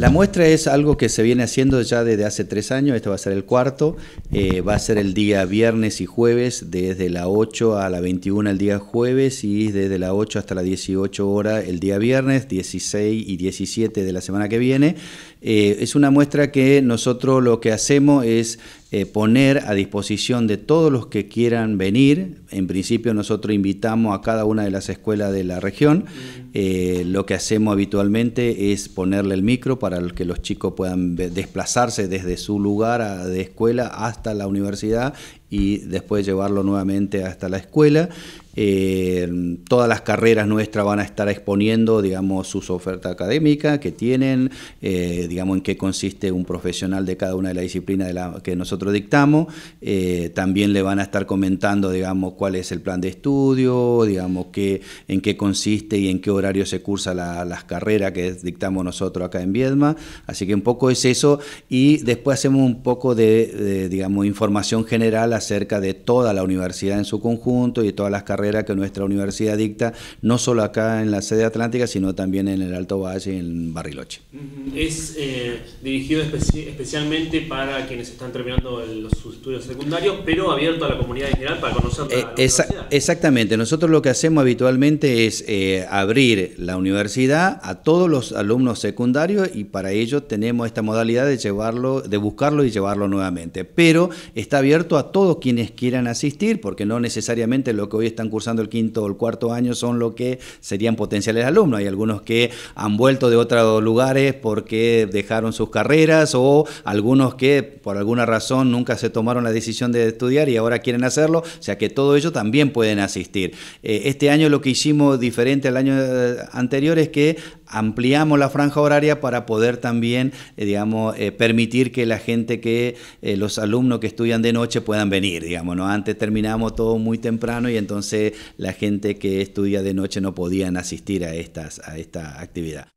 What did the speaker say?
La muestra es algo que se viene haciendo ya desde hace tres años, este va a ser el cuarto, eh, va a ser el día viernes y jueves, desde la 8 a la 21 el día jueves y desde la 8 hasta la 18 hora el día viernes, 16 y 17 de la semana que viene. Eh, es una muestra que nosotros lo que hacemos es eh, poner a disposición de todos los que quieran venir. En principio nosotros invitamos a cada una de las escuelas de la región. Mm. Eh, lo que hacemos habitualmente es ponerle el micro para que los chicos puedan desplazarse desde su lugar de escuela hasta la universidad y después llevarlo nuevamente hasta la escuela. Eh, todas las carreras nuestras van a estar exponiendo, digamos, sus ofertas académicas que tienen, eh, digamos, en qué consiste un profesional de cada una de las disciplinas que nosotros dictamos. Eh, también le van a estar comentando, digamos, cuál es el plan de estudio, digamos, qué, en qué consiste y en qué horario se cursa las carreras que dictamos nosotros acá en Viedma. Así que un poco es eso y después hacemos un poco de, de digamos, información general acerca de toda la universidad en su conjunto y de todas las carreras que nuestra universidad dicta, no solo acá en la sede atlántica, sino también en el Alto Valle y en Barriloche. Es eh, dirigido especialmente para quienes están terminando los, sus estudios secundarios, pero abierto a la comunidad en general para conocer la, eh, Exactamente, nosotros lo que hacemos habitualmente es eh, abrir la universidad a todos los alumnos secundarios y para ello tenemos esta modalidad de llevarlo, de buscarlo y llevarlo nuevamente, pero está abierto a todos quienes quieran asistir, porque no necesariamente lo que hoy están cursando el quinto o el cuarto año son lo que serían potenciales alumnos. Hay algunos que han vuelto de otros lugares porque dejaron sus carreras o algunos que por alguna razón nunca se tomaron la decisión de estudiar y ahora quieren hacerlo, o sea que todo ello también pueden asistir. Eh, este año lo que hicimos diferente al año eh, anterior es que ampliamos la franja horaria para poder también, eh, digamos, permitir que la gente que, los alumnos que estudian de noche puedan venir digamos, ¿no? Antes terminamos todo muy temprano y entonces la gente que estudia de noche no podían asistir a, estas, a esta actividad.